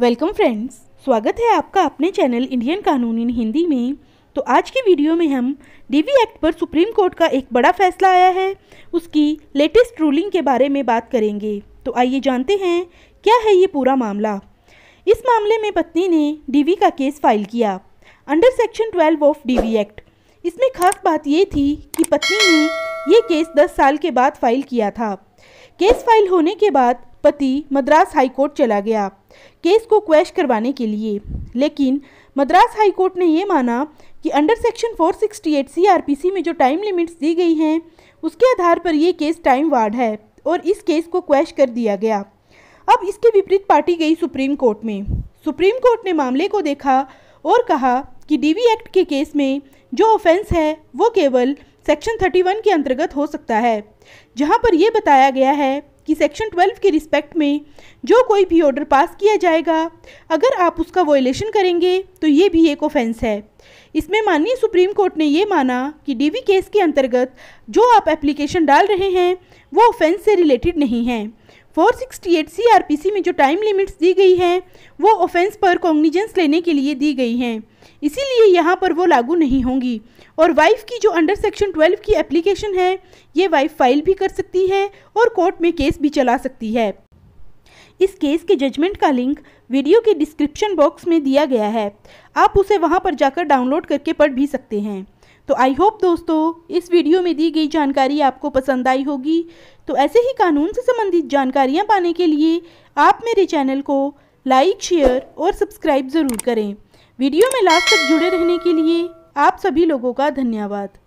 welcome friends स्वागत है आपका अपने चैनल इंडियन कानून इन हिंदी में तो आज की वीडियो में हम डीवी एक्ट पर सुप्रीम कोर्ट का एक बड़ा फैसला आया है उसकी लेटेस्ट रूलिंग के बारे में बात करेंगे तो आइए जानते हैं क्या है ये पूरा मामला इस मामले में पत्नी ने डी का केस फाइल किया under section twelve of D act इसमें खास बात ये थी कि पत्नी ने ये केस दस साल के बाद फाइल किया था केस फाइल होने के बाद पति मद्रास हाईकोर्ट चला गया केस को क्वैश करवाने के लिए लेकिन मद्रास हाईकोर्ट ने यह माना कि अंडर सेक्शन 468 सीआरपीसी में जो टाइम लिमिट्स दी गई हैं उसके आधार पर यह केस टाइम वार्ड है और इस केस को क्वैश कर दिया गया अब इसके विपरीत पार्टी गई सुप्रीम कोर्ट में सुप्रीम कोर्ट ने मामले को देखा और कहा कि डीवी एक्ट के केस में जो ऑफेंस है वो केवल सेक्शन 31 के अंतर्गत हो सकता है जहां पर यह बताया गया है कि सेक्शन 12 के रिस्पेक्ट में जो कोई भी ऑर्डर पास किया जाएगा अगर आप उसका वॉयलेशन करेंगे तो ये भी एक ऑफेंस है इसमें माननीय सुप्रीम कोर्ट ने ये माना कि डीवी केस के अंतर्गत जो आप एप्लीकेशन डाल रहे हैं वो ऑफेंस से रिलेटेड नहीं हैं 468 सिक्सटी में जो टाइम लिमिट्स दी गई हैं वो ऑफेंस पर कॉग्निजेंस लेने के लिए दी गई हैं इसीलिए यहाँ पर वो लागू नहीं होंगी और वाइफ की जो अंडर सेक्शन 12 की एप्लीकेशन है ये वाइफ फाइल भी कर सकती है और कोर्ट में केस भी चला सकती है इस केस के जजमेंट का लिंक वीडियो के डिस्क्रिप्शन बॉक्स में दिया गया है आप उसे वहाँ पर जाकर डाउनलोड करके पढ़ भी सकते हैं तो आई होप दोस्तों इस वीडियो में दी गई जानकारी आपको पसंद आई होगी तो ऐसे ही कानून से संबंधित जानकारियाँ पाने के लिए आप मेरे चैनल को लाइक शेयर और सब्सक्राइब ज़रूर करें वीडियो में लास्ट तक जुड़े रहने के लिए आप सभी लोगों का धन्यवाद